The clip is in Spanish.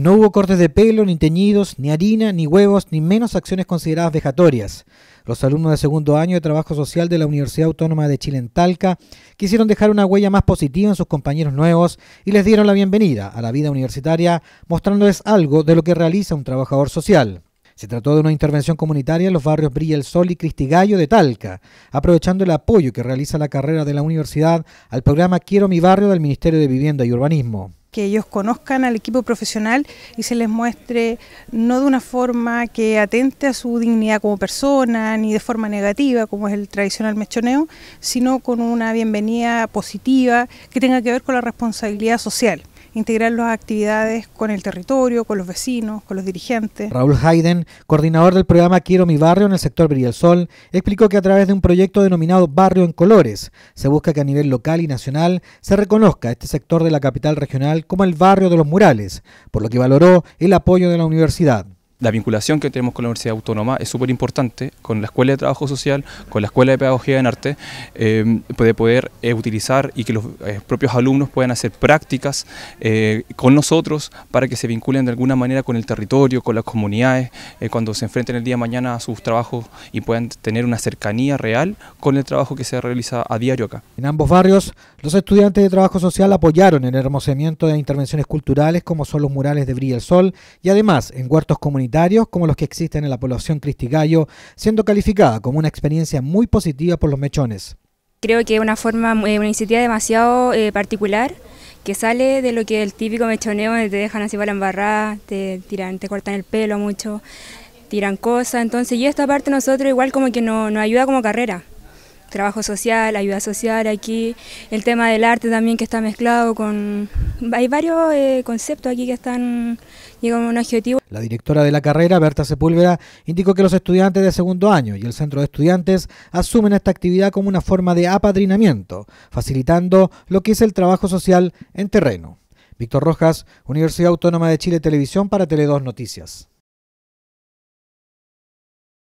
No hubo cortes de pelo, ni teñidos, ni harina, ni huevos, ni menos acciones consideradas vejatorias. Los alumnos de segundo año de trabajo social de la Universidad Autónoma de Chile en Talca quisieron dejar una huella más positiva en sus compañeros nuevos y les dieron la bienvenida a la vida universitaria mostrándoles algo de lo que realiza un trabajador social. Se trató de una intervención comunitaria en los barrios Brilla el Sol y Cristigallo de Talca, aprovechando el apoyo que realiza la carrera de la universidad al programa Quiero mi barrio del Ministerio de Vivienda y Urbanismo que ellos conozcan al equipo profesional y se les muestre no de una forma que atente a su dignidad como persona, ni de forma negativa, como es el tradicional mechoneo, sino con una bienvenida positiva que tenga que ver con la responsabilidad social integrar las actividades con el territorio, con los vecinos, con los dirigentes. Raúl Hayden, coordinador del programa Quiero mi barrio en el sector Brilla el Sol, explicó que a través de un proyecto denominado Barrio en Colores, se busca que a nivel local y nacional se reconozca este sector de la capital regional como el barrio de los murales, por lo que valoró el apoyo de la universidad la vinculación que tenemos con la Universidad Autónoma es súper importante, con la Escuela de Trabajo Social, con la Escuela de Pedagogía en Arte, puede eh, poder eh, utilizar y que los eh, propios alumnos puedan hacer prácticas con nosotros para que se vinculen de alguna manera con el territorio, con las comunidades, cuando se enfrenten el día de mañana a sus trabajos y puedan tener una cercanía real con el trabajo que se realiza a diario acá. En ambos barrios, los estudiantes de Trabajo Social apoyaron el hermosamiento de intervenciones culturales como son los murales de Brilla el Sol y además en huertos comunitarios como los que existen en la población Cristigallo, siendo calificada como una experiencia muy positiva por los mechones. Creo que es una forma, eh, una iniciativa demasiado eh, particular que sale de lo que el típico mechoneo donde te dejan así para te tiran, te cortan el pelo mucho, tiran cosas, entonces y esta parte nosotros igual como que nos ayuda como carrera trabajo social, ayuda social aquí, el tema del arte también que está mezclado con... Hay varios eh, conceptos aquí que están, llegando a un objetivo. La directora de la carrera, Berta Sepúlveda, indicó que los estudiantes de segundo año y el centro de estudiantes asumen esta actividad como una forma de apadrinamiento, facilitando lo que es el trabajo social en terreno. Víctor Rojas, Universidad Autónoma de Chile Televisión para Tele2 Noticias.